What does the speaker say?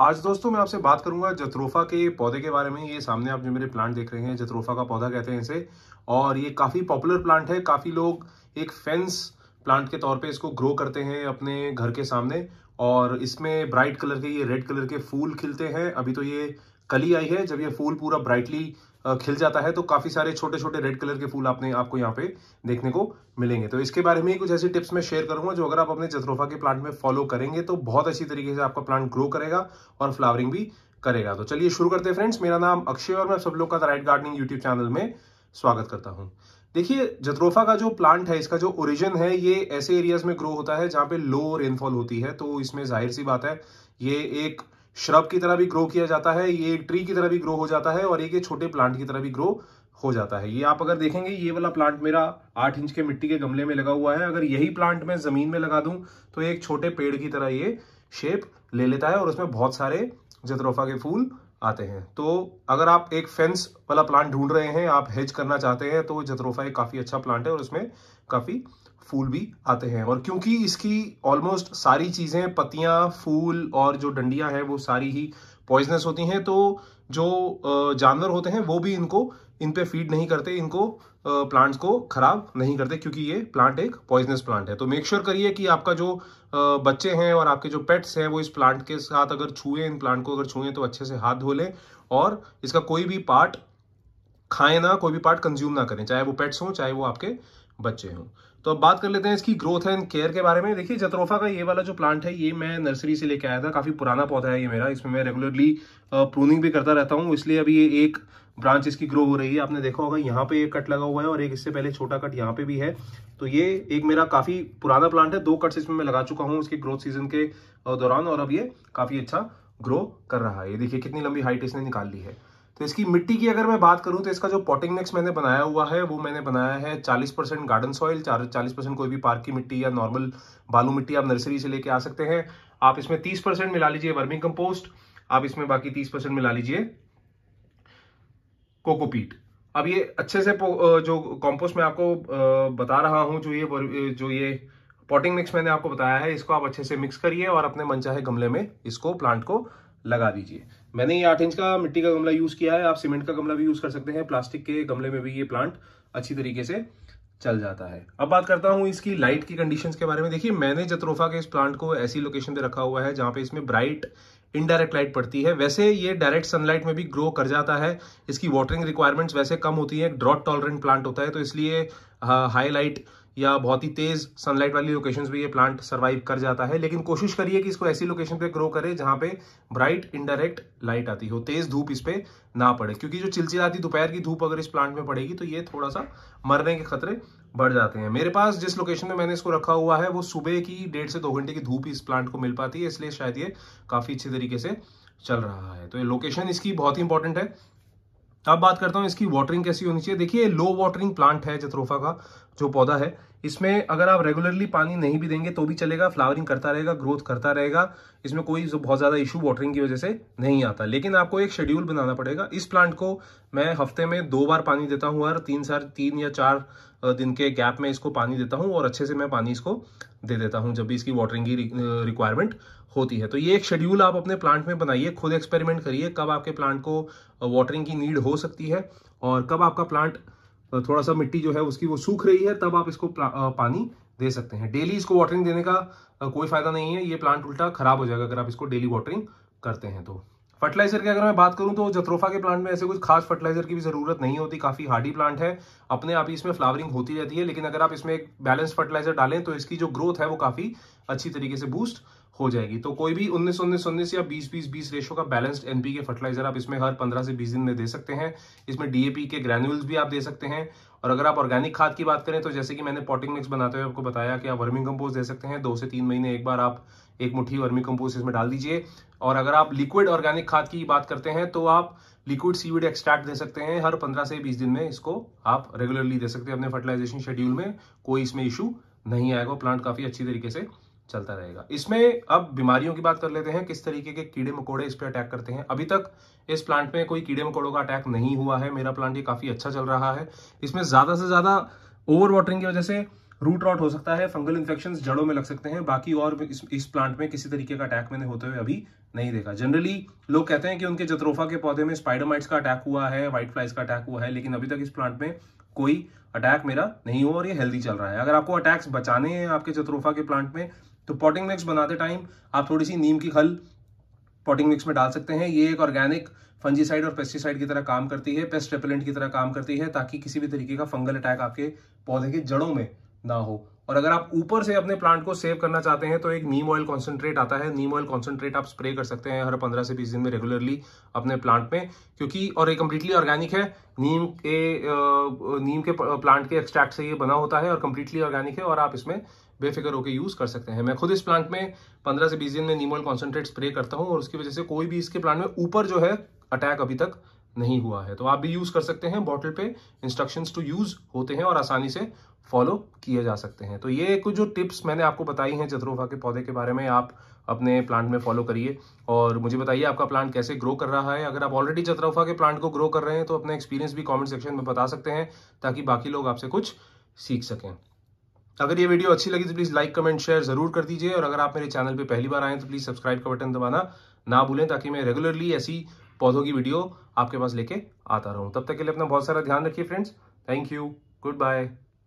आज दोस्तों मैं आपसे बात करूंगा जत्रोफा के पौधे के बारे में ये सामने आप जो मेरे प्लांट देख रहे हैं जत्रोफा का पौधा कहते हैं इसे और ये काफ़ी पॉपुलर प्लांट है काफ़ी लोग एक फेंस प्लांट के तौर पे इसको ग्रो करते हैं अपने घर के सामने और इसमें ब्राइट कलर के ये रेड कलर के फूल खिलते हैं अभी तो ये कली आई है जब ये फूल पूरा ब्राइटली खिल जाता है तो काफ़ी सारे छोटे छोटे रेड कलर के फूल आपने आपको यहाँ पे देखने को मिलेंगे तो इसके बारे में कुछ ऐसी टिप्स मैं शेयर करूंगा जो अगर आप अपने जथरोफा के प्लांट में फॉलो करेंगे तो बहुत अच्छी तरीके से आपका प्लांट ग्रो करेगा और फ्लावरिंग भी करेगा तो चलिए शुरू करते हैं फ्रेंड्स मेरा नाम अक्षय और मैं सब लोग का राइट गार्डनिंग यूट्यूब चैनल में स्वागत करता हूँ देखिए जत्रोफा का जो प्लांट है इसका जो ओरिजिन है ये ऐसे एरियाज में ग्रो होता है जहाँ पे लो रेनफॉल होती है तो इसमें जाहिर सी बात है ये एक श्रब की तरह भी ग्रो किया जाता है ये एक ट्री की तरह भी ग्रो हो जाता है और एक छोटे प्लांट की तरह भी ग्रो हो जाता है ये आप अगर देखेंगे ये वाला प्लांट मेरा आठ इंच के मिट्टी के गमले में लगा हुआ है अगर यही प्लांट मैं ज़मीन में लगा दूं तो एक छोटे पेड़ की तरह ये शेप ले लेता है और उसमें बहुत सारे जतरोफा के फूल आते हैं तो अगर आप एक फेंस वाला प्लांट ढूंढ रहे हैं आप हेज करना चाहते हैं तो जतरोफा एक काफ़ी अच्छा प्लांट है और उसमें काफ़ी फूल भी आते हैं और क्योंकि इसकी ऑलमोस्ट सारी चीज़ें पत्तियां फूल और जो डंडियां हैं वो सारी ही पॉइजनस होती हैं तो जो जानवर होते हैं वो भी इनको इन पे फीड नहीं करते इनको प्लांट्स को ख़राब नहीं करते क्योंकि ये प्लांट एक पॉइजनस प्लांट है तो मेक श्योर करिए कि आपका जो बच्चे हैं और आपके जो पेट्स हैं वो इस प्लांट के साथ अगर छूए इन प्लांट को अगर छूए तो अच्छे से हाथ धो लें और इसका कोई भी पार्ट खाएं ना कोई भी पार्ट कंज्यूम ना करें चाहे वो पेट्स हों चाहे वो आपके बच्चे हों तो अब बात कर लेते हैं इसकी ग्रोथ एंड केयर के बारे में देखिए जत्रोफा का ये वाला जो प्लांट है ये मैं नर्सरी से लेके आया था काफ़ी पुराना पौधा है ये मेरा इसमें मैं रेगुलरली प्रूनिंग भी करता रहता हूँ इसलिए अभी ये एक ब्रांच इसकी ग्रो हो रही है आपने देखा होगा यहाँ पे एक कट लगा हुआ है और एक इससे पहले छोटा कट यहाँ पे भी है तो ये एक मेरा काफ़ी पुराना प्लांट है दो कट्स इसमें मैं लगा चुका हूँ उसके ग्रोथ सीजन के दौरान और अब ये काफ़ी अच्छा ग्रो कर रहा है ये देखिए कितनी लंबी हाइट इसने निकाल ली है तो इसकी मिट्टी की अगर मैं बात करूं तो इसका जो पॉटिंग मिक्स मैंने बनाया हुआ है वो मैंने बनाया है 40 परसेंट गार्डन सॉइल चालीस परसेंट कोई भी पार्क की मिट्टी या नॉर्मल बालू मिट्टी आप नर्सरी से लेके आ सकते हैं आप इसमें 30 परसेंट मिला लीजिए वर्मिंग कंपोस्ट आप इसमें बाकी 30 परसेंट मिला लीजिए कोकोपीट अब ये अच्छे से जो कॉम्पोस्ट मैं आपको बता रहा हूँ जो ये जो ये पॉटिंग मिक्स मैंने आपको बताया है इसको आप अच्छे से मिक्स करिए और अपने मनचाहे गमले में इसको प्लांट को लगा दीजिए मैंने ये आठ इंच का मिट्टी का गमला यूज़ किया है आप सीमेंट का गमला भी यूज़ कर सकते हैं प्लास्टिक के गमले में भी ये प्लांट अच्छी तरीके से चल जाता है अब बात करता हूं इसकी लाइट की कंडीशंस के बारे में देखिए मैंने जत्रोफा के इस प्लांट को ऐसी लोकेशन पे रखा हुआ है जहां पे इसमें ब्राइट इनडायरेक्ट लाइट पड़ती है वैसे ये डायरेक्ट सनलाइट में भी ग्रो कर जाता है इसकी वाटरिंग रिक्वायरमेंट्स वैसे कम होती है ड्रॉट टॉलरेंट प्लांट होता है तो इसलिए हाई लाइट या बहुत ही तेज सनलाइट वाली लोकेशन पर ये प्लांट सर्वाइव कर जाता है लेकिन कोशिश करिए कि इसको ऐसी लोकेशन पे ग्रो करें जहां पे ब्राइट इनडायरेक्ट लाइट आती हो तेज धूप इस पर ना पड़े क्योंकि जो चिलचिलाती दोपहर की धूप अगर इस प्लांट में पड़ेगी तो ये थोड़ा सा मरने के खतरे बढ़ जाते हैं मेरे पास जिस लोकेशन में मैंने इसको रखा हुआ है वो सुबह की डेढ़ से दो घंटे की धूप इस प्लांट को मिल पाती है इसलिए शायद ये काफ़ी अच्छे तरीके से चल रहा है तो ये लोकेशन इसकी बहुत ही इंपॉर्टेंट है अब बात करता हूं इसकी वाटरिंग कैसी होनी चाहिए देखिए लो वाटरिंग प्लांट है जत्रोफा का जो पौधा है इसमें अगर आप रेगुलरली पानी नहीं भी देंगे तो भी चलेगा फ्लावरिंग करता रहेगा ग्रोथ करता रहेगा इसमें कोई बहुत ज़्यादा इशू वाटरिंग की वजह से नहीं आता लेकिन आपको एक शेड्यूल बनाना पड़ेगा इस प्लांट को मैं हफ्ते में दो बार पानी देता हूँ हर तीन साल तीन या चार दिन के गैप में इसको पानी देता हूँ और अच्छे से मैं पानी इसको दे देता हूँ जब भी इसकी वाटरिंग की रिक्वायरमेंट होती है तो ये एक शेड्यूल आप अपने प्लांट में बनाइए खुद एक्सपेरिमेंट करिए कब आपके प्लांट को वाटरिंग की नीड हो सकती है और कब आपका प्लांट थोड़ा सा मिट्टी जो है उसकी वो सूख रही है तब आप इसको पानी दे सकते हैं डेली इसको वाटरिंग देने का कोई फायदा नहीं है ये प्लांट उल्टा खराब हो जाएगा अगर आप इसको डेली वाटरिंग करते हैं तो फर्टिलाइजर की अगर मैं बात करूं तो जत्रोफा के प्लांट में ऐसे कुछ खास फर्टिलाइजर की भी जरूरत नहीं होती काफी हार्डी प्लांट है अपने आप ही इसमें फ्लावरिंग होती रहती है लेकिन अगर आप इसमें एक बैलेंस फर्टिलाइजर डालें तो इसकी जो ग्रोथ है वो काफी अच्छी तरीके से बूस्ट हो जाएगी तो कोई भी उन्नीस उन्नीस उन्नीस या बीस बीस बीस रेशो का बैलेंस्ड एनपी के फर्टिलाइजर आप इसमें हर पंद्रह से बीस दिन में दे सकते हैं इसमें डीएपी के ग्रेन्यूल्स भी आप दे सकते हैं और अगर आप ऑर्गेनिक खाद की बात करें तो जैसे कि मैंने पॉटिंग मिक्स बनाते हुए आपको बताया कि आप वर्मिंग कंपोस्ट दे सकते हैं दो से तीन महीने एक बार आप एक मुठ्ठी वर्मिंग कंपोस्ट इसमें डाल दीजिए और अगर आप लिक्विड ऑर्गेनिक खाद की बात करते हैं तो आप लिक्विड सीविड एक्सट्रैक्ट दे सकते हैं हर पंद्रह से बीस दिन में इसको आप रेगुलरली दे सकते हैं अपने फर्टिलाइजेशन शेड्यूल में कोई इसमें इशू नहीं आएगा प्लांट काफी अच्छी तरीके से चलता रहेगा इसमें अब बीमारियों की बात कर लेते हैं किस तरीके के कीड़े मकोड़े इस पर अटैक करते हैं अभी तक इस प्लांट में कोई कीड़े मकोड़ों का अटैक नहीं हुआ है मेरा प्लांट ये काफ़ी अच्छा चल रहा है इसमें ज़्यादा से ज़्यादा ओवर वाटरिंग की वजह से रूट रॉट हो सकता है फंगल इन्फेक्शन जड़ों में लग सकते हैं बाकी और इस, इस प्लांट में किसी तरीके का अटैक मैंने होते हुए अभी नहीं देखा जनरली लोग कहते हैं कि उनके जत्रोफा के पौधे में स्पाइडोमाइट्स का अटैक हुआ है व्हाइट फ्लाइज का अटैक हुआ है लेकिन अभी तक इस प्लांट में कोई अटैक मेरा नहीं हो और ये हेल्दी चल रहा है अगर आपको अटैक्स बचाने हैं आपके चतरोफा के प्लांट में तो पॉटिंग मिक्स बनाते टाइम आप थोड़ी सी नीम की खल पॉटिंग मिक्स में डाल सकते हैं ये एक ऑर्गेनिक फंजीसाइड और पेस्टिसाइड की तरह काम करती है पेस्ट रेपेलेंट की तरह काम करती है ताकि किसी भी तरीके का फंगल अटैक आपके पौधे की जड़ों में ना हो और अगर आप ऊपर से अपने प्लांट को सेव करना चाहते हैं तो एक नीम ऑयल कॉन्सेंट्रेट आता है नीम ऑयल कॉन्सेंट्रेट आप स्प्रे कर सकते हैं हर पंद्रह से बीस दिन में रेगुलरली अपने प्लांट में क्योंकि और ये कंप्लीटली ऑर्गेनिक है नीम के नीम के प्लांट के एक्सट्रैक्ट से ये बना होता है और कंप्लीटली ऑर्गेनिक है और आप इसमें बेफिक्र होकर यूज़ कर सकते हैं मैं खुद इस प्लांट में पंद्रह से बीस दिन में नीम ऑयल कॉन्सेंट्रेट स्प्रे करता हूँ और उसकी वजह से कोई भी इसके प्लांट में ऊपर जो है अटैक अभी तक नहीं हुआ है तो आप भी यूज़ कर सकते हैं बॉटल पे इंस्ट्रक्शंस टू यूज़ होते हैं और आसानी से फॉलो किए जा सकते हैं तो ये कुछ जो टिप्स मैंने आपको बताई हैं चतरोफा के पौधे के बारे में आप अपने प्लांट में फॉलो करिए और मुझे बताइए आपका प्लांट कैसे ग्रो कर रहा है अगर आप ऑलरेडी चतरोफा के प्लांट को ग्रो कर रहे हैं तो अपना एक्सपीरियंस भी कमेंट सेक्शन में बता सकते हैं ताकि बाकी लोग आपसे कुछ सीख सकें अगर ये वीडियो अच्छी लगी तो प्लीज़ लाइक कमेंट शेयर ज़रूर कर दीजिए और अगर आप मेरे चैनल पे पहली बार आए तो प्लीज़ सब्सक्राइब का बटन दबाना ना भूलें ताकि मैं रेगुलरली ऐसी पौधों की वीडियो आपके पास लेके आता रहूं तब तक के लिए अपना बहुत सारा ध्यान रखिए friends thank you good bye